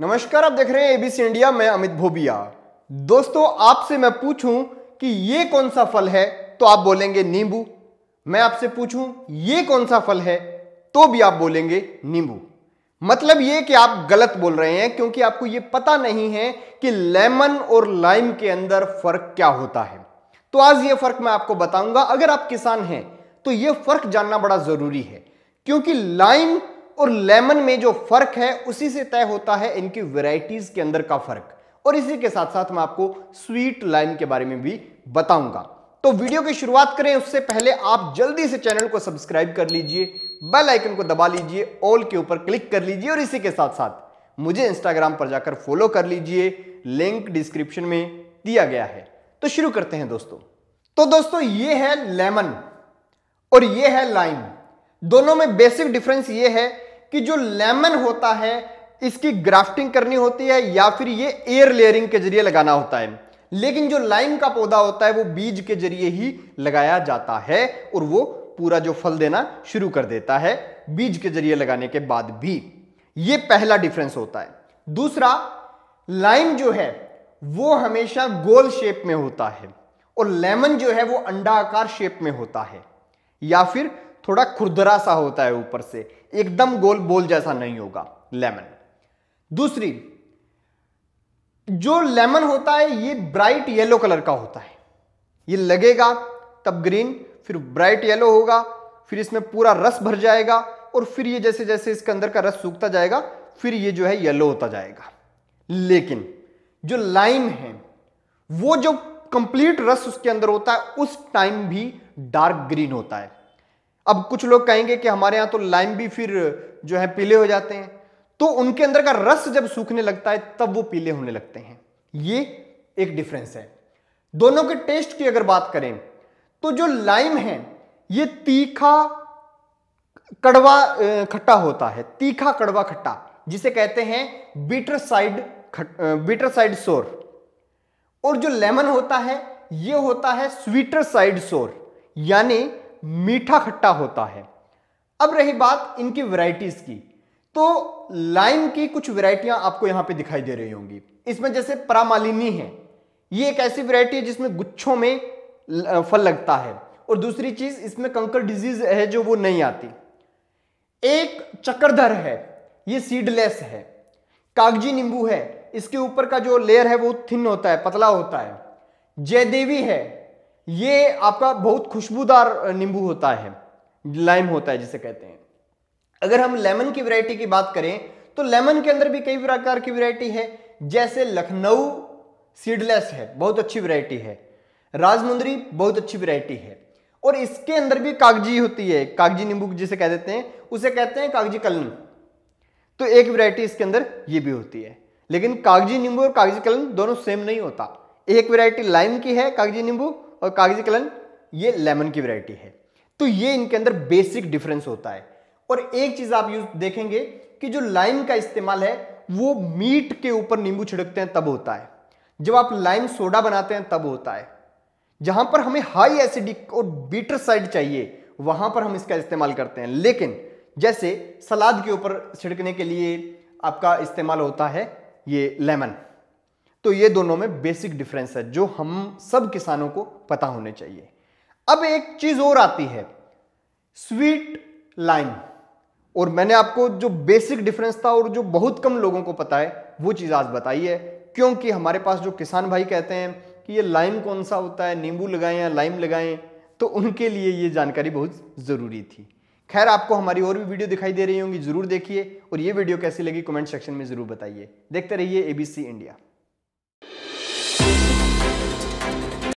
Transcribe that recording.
नमस्कार आप देख रहे हैं एबीसी इंडिया मैं अमित भोबिया दोस्तों आपसे मैं पूछूं कि ये कौन सा फल है तो आप बोलेंगे नींबू मैं आपसे पूछूं ये कौन सा फल है तो भी आप बोलेंगे नींबू मतलब ये कि आप गलत बोल रहे हैं क्योंकि आपको ये पता नहीं है कि लेमन और लाइम के अंदर फर्क क्या होता है तो आज ये फर्क मैं आपको बताऊंगा अगर आप किसान हैं तो ये फर्क जानना बड़ा जरूरी है क्योंकि लाइम और लेमन में जो फर्क है उसी से तय होता है इनकी वेराइटीज के अंदर का फर्क और इसी के साथ साथ मैं आपको स्वीट लाइम के बारे में भी बताऊंगा तो वीडियो की शुरुआत करें उससे पहले आप जल्दी से चैनल को सब्सक्राइब कर लीजिए बेल आइकन को दबा लीजिए ऑल के ऊपर क्लिक कर लीजिए और इसी के साथ साथ मुझे इंस्टाग्राम पर जाकर फॉलो कर लीजिए लिंक डिस्क्रिप्शन में दिया गया है तो शुरू करते हैं दोस्तों तो दोस्तों ये है लेमन और ये है लाइम दोनों में बेसिक डिफरेंस ये है कि जो लेमन होता है इसकी ग्राफ्टिंग करनी होती है या फिर ये एयर लेयरिंग के जरिए लगाना होता है लेकिन जो लाइम का पौधा होता है वो बीज के जरिए ही लगाया जाता है और वो पूरा जो फल देना शुरू कर देता है बीज के जरिए लगाने के बाद भी ये पहला डिफरेंस होता है दूसरा लाइम जो है वो हमेशा गोल शेप में होता है और लेमन जो है वो अंडाकार शेप में होता है या फिर थोड़ा खुरदरा सा होता है ऊपर से एकदम गोल बोल जैसा नहीं होगा लेमन दूसरी जो लेमन होता है ये ब्राइट येलो कलर का होता है ये लगेगा तब ग्रीन फिर ब्राइट येलो होगा फिर इसमें पूरा रस भर जाएगा और फिर ये जैसे जैसे इसके अंदर का रस सूखता जाएगा फिर ये जो है येलो होता जाएगा लेकिन जो लाइम है वो जो कंप्लीट रस उसके अंदर होता है उस टाइम भी डार्क ग्रीन होता है अब कुछ लोग कहेंगे कि हमारे यहां तो लाइम भी फिर जो है पीले हो जाते हैं तो उनके अंदर का रस जब सूखने लगता है तब वो पीले होने लगते हैं ये एक डिफरेंस है दोनों के टेस्ट की अगर बात करें तो जो लाइम है ये तीखा कड़वा खट्टा होता है तीखा कड़वा खट्टा जिसे कहते हैं बीटर साइड बीटर साइड सोर और जो लेमन होता है ये होता है स्वीटर साइड सोर यानी मीठा खट्टा होता है अब रही बात इनकी वैरायटीज की तो लाइम की कुछ वैरायटियां आपको यहां पे दिखाई दे रही होंगी इसमें जैसे परामालिनी है ये एक ऐसी वैरायटी है जिसमें गुच्छों में फल लगता है और दूसरी चीज इसमें कंकर डिजीज है जो वो नहीं आती एक चक्करधर है ये सीडलेस है कागजी नींबू है इसके ऊपर का जो लेयर है वो थिन होता है पतला होता है जयदेवी है ये आपका बहुत खुशबूदार नींबू होता है लाइम होता है जिसे कहते हैं अगर हम लेमन की वैरायटी की बात करें तो लेमन के अंदर भी कई प्रकार की वैरायटी है जैसे लखनऊ सीडलेस है बहुत अच्छी वैरायटी है राजमुंदरी बहुत अच्छी वैरायटी है और इसके अंदर भी कागजी होती है कागजी नींबू जिसे कह देते हैं उसे कहते हैं कागजी कलन तो एक वैरायटी इसके अंदर ये भी होती है लेकिन कागजी नींबू और कागजी कलन दोनों सेम नहीं होता एक वैरायटी लाइम की है कागजी नींबू और कागजी कलन ये लेमन की वैरायटी है तो ये इनके अंदर बेसिक डिफरेंस होता है और एक चीज आप यूज देखेंगे कि जो लाइम का इस्तेमाल है वो मीट के ऊपर नींबू छिड़कते हैं तब होता है जब आप लाइम सोडा बनाते हैं तब होता है जहां पर हमें हाई एसिडिक और बीटर साइड चाहिए वहां पर हम इसका इस्तेमाल करते हैं लेकिन जैसे सलाद के ऊपर छिड़कने के लिए आपका इस्तेमाल होता है ये लेमन तो ये दोनों में बेसिक डिफरेंस है जो हम सब किसानों को पता होने चाहिए अब एक चीज और आती है स्वीट लाइन और मैंने आपको जो बेसिक डिफरेंस था और जो बहुत कम लोगों को पता है वो चीज आज बताई है क्योंकि हमारे पास जो किसान भाई कहते हैं कि ये लाइम कौन सा होता है नींबू लगाएं या लाइम लगाएं तो उनके लिए ये जानकारी बहुत ज़रूरी थी खैर आपको हमारी और भी वीडियो दिखाई दे रही होंगी जरूर देखिए और ये वीडियो कैसी लगी कमेंट सेक्शन में ज़रूर बताइए देखते रहिए एबीसी इंडिया